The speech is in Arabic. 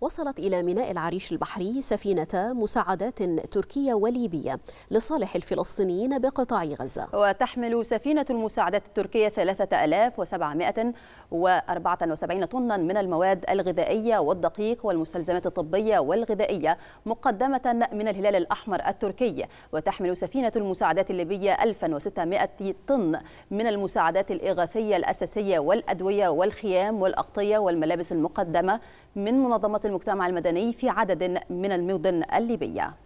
وصلت إلى ميناء العريش البحري سفينة مساعدات تركية وليبية لصالح الفلسطينيين بقطاع غزة وتحمل سفينة المساعدات التركية 3774 طنا من المواد الغذائية والدقيق والمستلزمات الطبية والغذائية مقدمة من الهلال الأحمر التركي وتحمل سفينة المساعدات الليبية 1600 طن من المساعدات الإغاثية الأساسية والأدوية والخيام والأغطية والملابس المقدمة من منظمة المجتمع المدني في عدد من المدن الليبيه